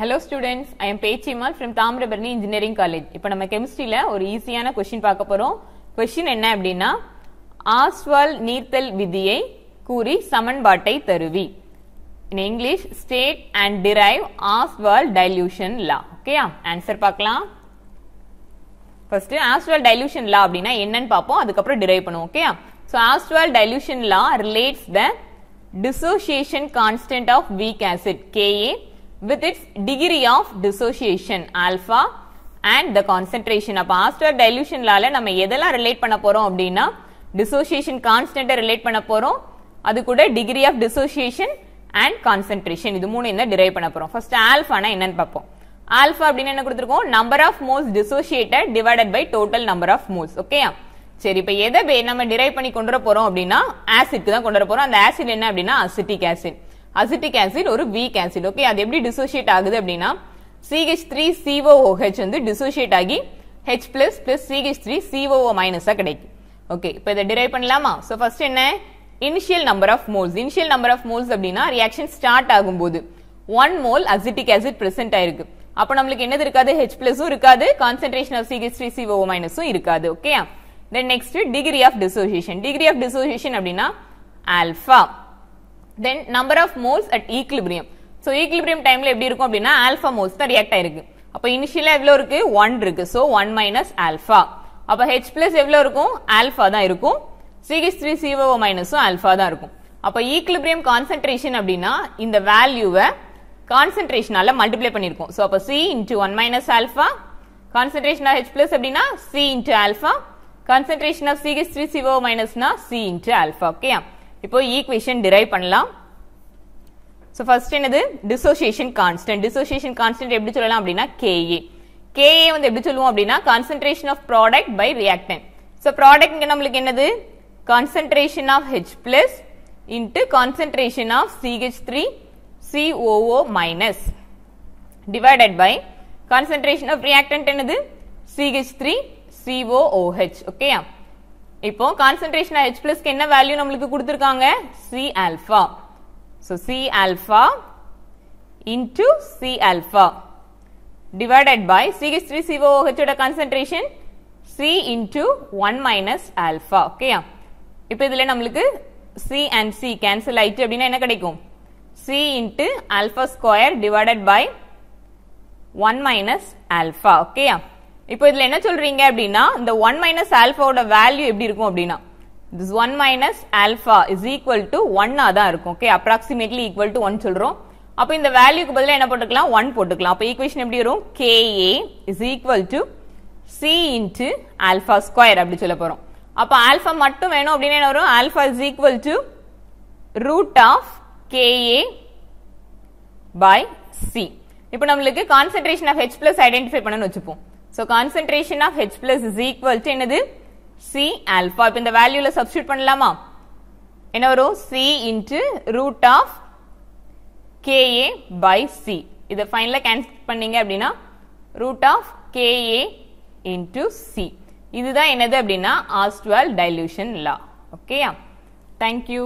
hello students I am பேச்சிமால் from Thamirabarani engineering college இப்போ நம்ம கெமிஸ்ட்ரியில் ஒரு ஈஸியான கொஷின் பார்க்க போகிறோம் கொஷின் என்ன அப்படின்னா ஆஸ்வால் நீர்த்தல் விதியை கூறி சமன்பாட்டை தருவி in English state and derive Ostwald dilution law ஓகேயா ஆன்சர் பார்க்கலாம் ஃபர்ஸ்ட் ஆஸ்வால் டைல்யூஷன் லா அப்படின்னா என்னன்னு பார்ப்போம் அதுக்கப்புறம் டிரைவ் பண்ணுவோம் ஓகேயா so Ostwald dilution law relates the dissociation constant of weak acid K A with its degree of dissociation alpha and the concentration அப்போ Ostwald டைல்யூஷன்லால நம்ம எதெல்லாம் ரிலேட் பண்ண போறோம் அப்படின்னா டிசோசியேஷன் கான்ஸ்டன்ட்டை ரிலேட் பண்ண போறோம் அது கூட degree of dissociation and concentration இது மூணு என்ன டிரைவ் பண்ண போறோம் ஃபர்ஸ்ட் ஆல்ஃபானா என்னன்னு பார்ப்போம் ஆல்ஃபா அப்படின்னு என்ன கொடுத்துருக்கோம் number of moles dissociated divided by total number of moles ஓகேயா சரி இப்போ எதை நம்ம டிரைவ் பண்ணி கொண்டு வர போறோம் அப்படின்னா ஆசிட்க்கு தான் கொண்டு வர போறோம் அந்த ஆசிட் என்ன அப்படின்னா அசிட்டிக் ஆசிட் அசிட்டிக் ஆசிட் ஒரு வீக் ஆசிட் ஓகே அது எப்படி டிசோசியேட் ஆகுது அப்படின்னா சிஹெச் த்ரீ சிஓஓஹெச் வந்து டிசோசியேட் ஆகி H plus plus CH three COO மைனஸாக கிடைக்கும் ஓகே இப்போ இதை டிரைவ் பண்ணலாமா ஸோ ஃபர்ஸ்ட் என்ன initial number of moles initial number of moles அப்படின்னா ரியாக்ஷன் ஸ்டார்ட் ஆகும்போது one mole acetic acid present ஆயிருக்கு அப்போ நம்மளுக்கு என்னது இருக்காது ஹெச் பிளஸும் இருக்காது concentration of CH three CO மைனஸும் இருக்காது okay then next degree of dissociation degree of dissociation அப்படின்னா alpha then number of moles at equilibrium so equilibrium டைம்ல எப்படி இருக்கும் அப்படின்னா ஆல்ஃபா மோல்ஸ் தான் ரியாக்ட் ஆயிருக்கு அப்போ இனிஷியலா எவ்வளோ இருக்கு ஒன் இருக்கு ஸோ ஒன் மைனஸ் ஆல்ஃபா அப்போ ஹெச் பிளஸ் எவ்வளோ இருக்கும் ஆல்ஃபா தான் இருக்கும் சிஹெச் த்ரீ சிஓ மைனஸும் ஆல்ஃபா தான் இருக்கும் அப்போ ஈக்லிபிரியம் கான்சென்ட்ரேஷன் அப்படின்னா இந்த வேல்யூவை கான்சென்ட்ரேஷனால மல்டிப்ளை பண்ணியிருக்கும் ஸோ அப்போ C into one minus alpha concentration of H plus அப்படின்னா C into alpha concentration of CH three CO மைனஸ்னா சி இன்ட்டு ஆல்ஃபா ஓகேயா இப்போ ஈக்குவேஷன் டிரைவ் பண்ணலாம் ஸோ ஃபர்ஸ்ட் என்னது டிசோசியேஷன் கான்ஸ்டன்ட் டிசோசியேஷன் கான்ஸ்டன்ட் எப்படி சொல்லலாம் அப்படின்னா கேஏ கேஏ வந்து எப்படி சொல்லுவோம் அப்படின்னா concentration of product by reactant so product இங்கே நம்மளுக்கு என்னது concentration of H plus into concentration of CH three COO minus divided by concentration of reactant என்னது சிஹெச் த்ரீ சிஓஓஹெச் ஓகேயா இப்போ கான்சென்ட்ரேஷன் ஆஃப் H க்கு என்ன வேல்யூ நம்மளுக்கு கொடுத்துருக்காங்க C alpha so C alpha into C alpha divided by CH3COOH ஓட concentration C into 1 minus alpha ஓகேயா இப்போ இதில் நம்மளுக்கு C and C cancel ஆயிட்டு அப்படின்னா என்ன கிடைக்கும் C into alpha square divided by 1 minus alpha ஓகேயா இப்போ இதுல என்ன சொல்றீங்க அப்படின்னா இந்த ஒன் மைனஸ் ஆல்பாவோட வேல்யூ எப்படி இருக்கும் அப்படின்னா this one minus alpha is equal to ஒன்னா தான் இருக்கும் okay approximately equal to one சொல்றோம் அப்போ இந்த வேல்யூக்கு பதிலாக என்ன போட்டுக்கலாம் ஒன் போட்டுக்கலாம் அப்போ ஈக்குவேஷன் எப்படி வரும் K A is equal to C into alpha square அப்படி சொல்ல போறோம் அப்போ ஆல்பா மட்டும் வேணும் அப்படின்னு என்ன வரும் alpha is equal to root of K A by C இப்போ நம்மளுக்கு concentration of H plus identify பண்ணணும்னு வச்சுப்போம் so concentration of H plus is equal to என்னது சி ஆல்பா இப்போ இந்த வேல்யூல சப்ஸ்டியூட் பண்ணலாமா என்ன வரும் C into root of K A by C இதை ஃபைனலாக கேன்சல் பண்ணீங்க அப்படின்னா root of K A into C இதுதான் என்னது அப்படின்னா ஆஸ்டுவல் டைல்யூஷன் லா ஓகேயா தேங்க்யூ